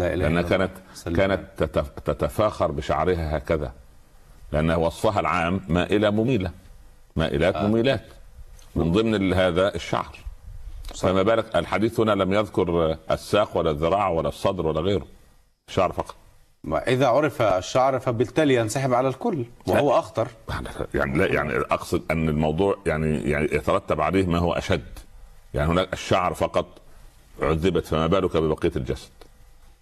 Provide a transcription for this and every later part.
لا اله لانها كانت سلم. كانت تتفاخر بشعرها هكذا لان وصفها العام مائله مميله مائلات آه. مميلات من ضمن هذا الشعر صحيح. فما بالك الحديث هنا لم يذكر الساق ولا الذراع ولا الصدر ولا غيره الشعر فقط ما إذا عرف الشعر فبالتالي ينسحب على الكل وهو لا. أخطر يعني-, يعني لا يعني أقصد أن الموضوع يعني يعني يترتب عليه ما هو أشد يعني هناك الشعر فقط عذبت فما بالك ببقية الجسد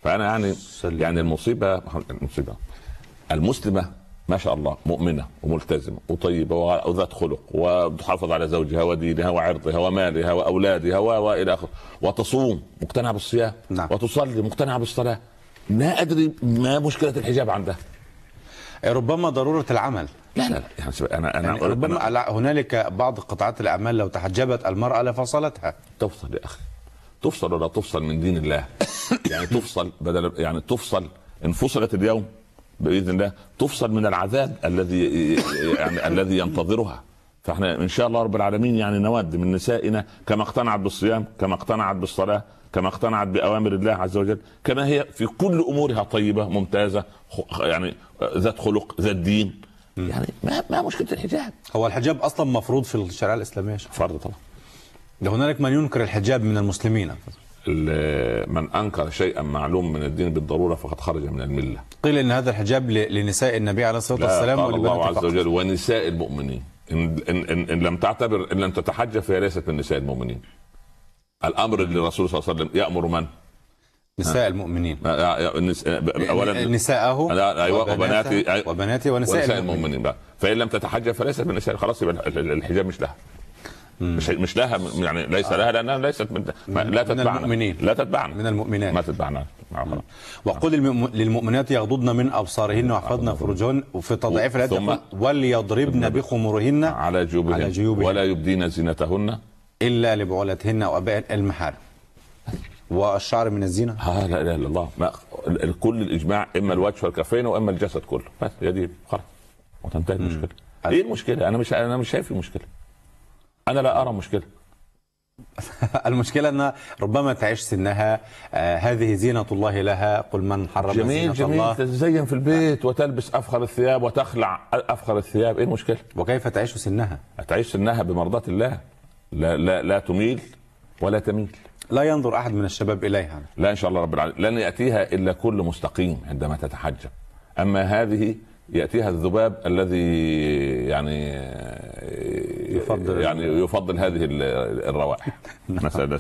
فانا يعني سلم. يعني المصيبه المصيبه المسلمه ما شاء الله مؤمنه وملتزمه وطيبه وذات خلق وتحافظ على زوجها ودينها وعرضها ومالها واولادها والى اخره وتصوم مقتنعه بالصيام نعم. وتصلي مقتنعه بالصلاه لا ادري ما مشكله الحجاب عندها إيه، ربما ضروره العمل لا لا لا يعني انا انا يعني ربما أنا... هنالك بعض قطاعات الاعمال لو تحجبت المراه لفصلتها تفصل يا اخي تفصل ولا تفصل من دين الله يعني تفصل بدل يعني تفصل انفصلت اليوم باذن الله تفصل من العذاب الذي يعني الذي ينتظرها فاحنا ان شاء الله رب العالمين يعني نود من نسائنا كما اقتنعت بالصيام كما اقتنعت بالصلاه كما اقتنعت باوامر الله عز وجل كما هي في كل امورها طيبه ممتازه يعني ذات خلق ذات دين يعني ما ما مشكله الحجاب هو الحجاب اصلا مفروض في الشريعه الاسلاميه فرض طبعا ده هنالك من ينكر الحجاب من المسلمين من انكر شيئا معلوم من الدين بالضروره فقد خرج من المله. قيل ان هذا الحجاب لنساء النبي عليه الصلاه والسلام قال الله عز وجل ونساء المؤمنين إن, إن, إن, ان لم تعتبر ان لم تتحجب فهي ليست من نساء المؤمنين. الامر للرسول صلى الله عليه وسلم يامر من؟ نساء المؤمنين آه، آه، آه، اولا نساءه ايوه وبناتي وبناتي ونساء, ونساء المؤمنين, المؤمنين. فان لم تتحجب فليست من نساء خلاص يبقى الحجاب مش لها مش مش لها يعني ليس آه. لها لانها ليست من لا تتبعنا من المؤمنين لا تتبعنا من المؤمنات ما تتبعنا آه، وقل للمؤمنات يغضضن من ابصارهن ويحفظن آه، فروجهن وفي تضعيف الايه وليضربن بخمورهن على جيوبهن, على جيوبهن ولا يبدين زينتهن الا لبعولتهن واباء المحارم والشعر من الزينه؟ آه لا اله الا الله ما كل الاجماع اما الوجه والكفين واما الجسد كله بس هي دي خلاص وتنتهي المشكله ايه المشكله؟ انا مش انا مش شايف المشكله انا لا ارى مشكله المشكلة أنها ربما تعيش سنها آه هذه زينة الله لها قل من حرم جميل زينة جميل الله تتزين في البيت وتلبس أفخر الثياب وتخلع أفخر الثياب إيه المشكلة وكيف تعيش سنها تعيش سنها بمرضاة الله لا, لا, لا تميل ولا تميل لا ينظر أحد من الشباب إليها لا إن شاء الله رب العالمين لن يأتيها إلا كل مستقيم عندما تتحجب أما هذه يأتيها الذباب الذي يعني يفضل يعني يفضل هذه الروائح مثلا